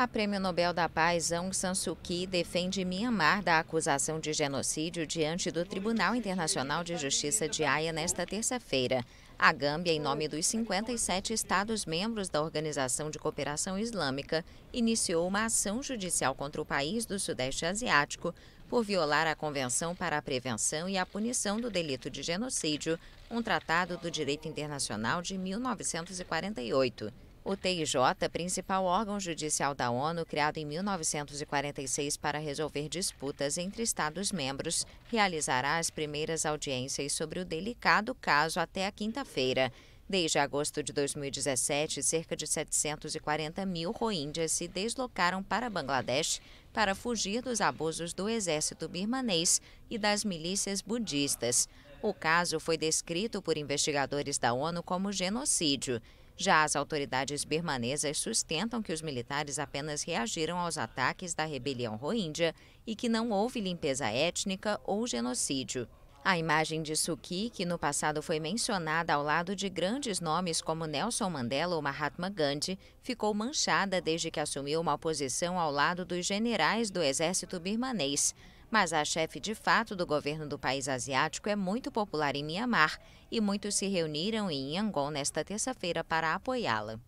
A Prêmio Nobel da Paz Aung San Suu Kyi defende Myanmar da acusação de genocídio diante do Tribunal Internacional de Justiça de Haia nesta terça-feira. A Gâmbia, em nome dos 57 Estados-membros da Organização de Cooperação Islâmica, iniciou uma ação judicial contra o país do Sudeste Asiático por violar a Convenção para a Prevenção e a Punição do Delito de Genocídio, um tratado do direito internacional de 1948. O TIJ, principal órgão judicial da ONU, criado em 1946 para resolver disputas entre Estados-membros, realizará as primeiras audiências sobre o delicado caso até a quinta-feira. Desde agosto de 2017, cerca de 740 mil rohingyas se deslocaram para Bangladesh para fugir dos abusos do exército birmanês e das milícias budistas. O caso foi descrito por investigadores da ONU como genocídio. Já as autoridades birmanesas sustentam que os militares apenas reagiram aos ataques da rebelião rohingya e que não houve limpeza étnica ou genocídio. A imagem de Suki, que no passado foi mencionada ao lado de grandes nomes como Nelson Mandela ou Mahatma Gandhi, ficou manchada desde que assumiu uma posição ao lado dos generais do exército birmanês. Mas a chefe de fato do governo do país asiático é muito popular em Mianmar e muitos se reuniram em Yangon nesta terça-feira para apoiá-la.